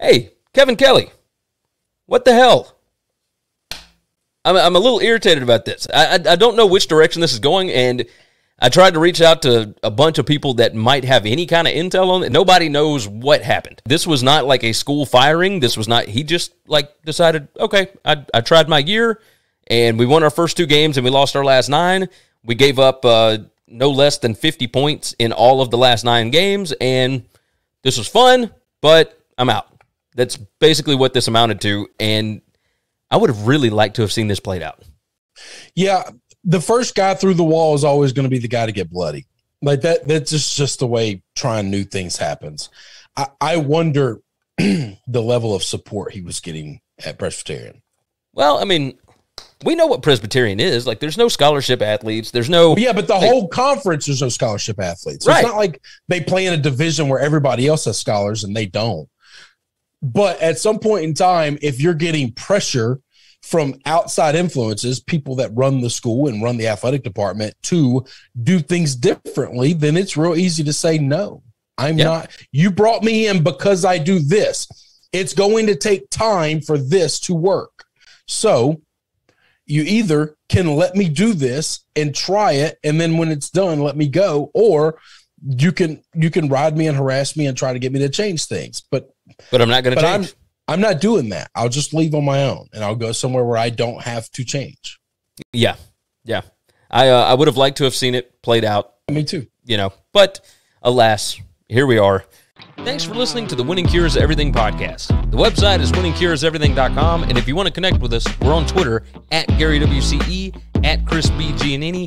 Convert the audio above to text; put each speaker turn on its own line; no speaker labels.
Hey, Kevin Kelly, what the hell? I'm, I'm a little irritated about this. I, I, I don't know which direction this is going, and I tried to reach out to a bunch of people that might have any kind of intel on it. Nobody knows what happened. This was not like a school firing. This was not, he just like decided, okay, I, I tried my year and we won our first two games and we lost our last nine. We gave up uh, no less than 50 points in all of the last nine games. And this was fun, but I'm out. That's basically what this amounted to. And I would have really liked to have seen this played out.
Yeah. The first guy through the wall is always going to be the guy to get bloody. Like that, that's just, just the way trying new things happens. I, I wonder the level of support he was getting at Presbyterian.
Well, I mean, we know what Presbyterian is. Like, there's no scholarship athletes. There's no. Yeah, but the whole
conference, there's no scholarship athletes. So right. It's not like they play in a division where everybody else has scholars and they don't. But at some point in time, if you're getting pressure from outside influences, people that run the school and run the athletic department to do things differently, then it's real easy to say, no, I'm yeah. not. You brought me in because I do this. It's going to take time for this to work. So you either can let me do this and try it. And then when it's done, let me go. Or you can you can ride me and harass me and try to get me to change things but
but I'm not going to change.
I'm, I'm not doing that. I'll just leave on my own and I'll go somewhere where I don't have to change.
Yeah. Yeah. I uh, I would have liked to have seen it played out. Me too. You know, but alas, here we are. Thanks for listening to the Winning Cures Everything podcast. The website is winningcureseverything.com, and if you want to connect with us, we're on Twitter at Gary WCE, at Chris B. Giannini,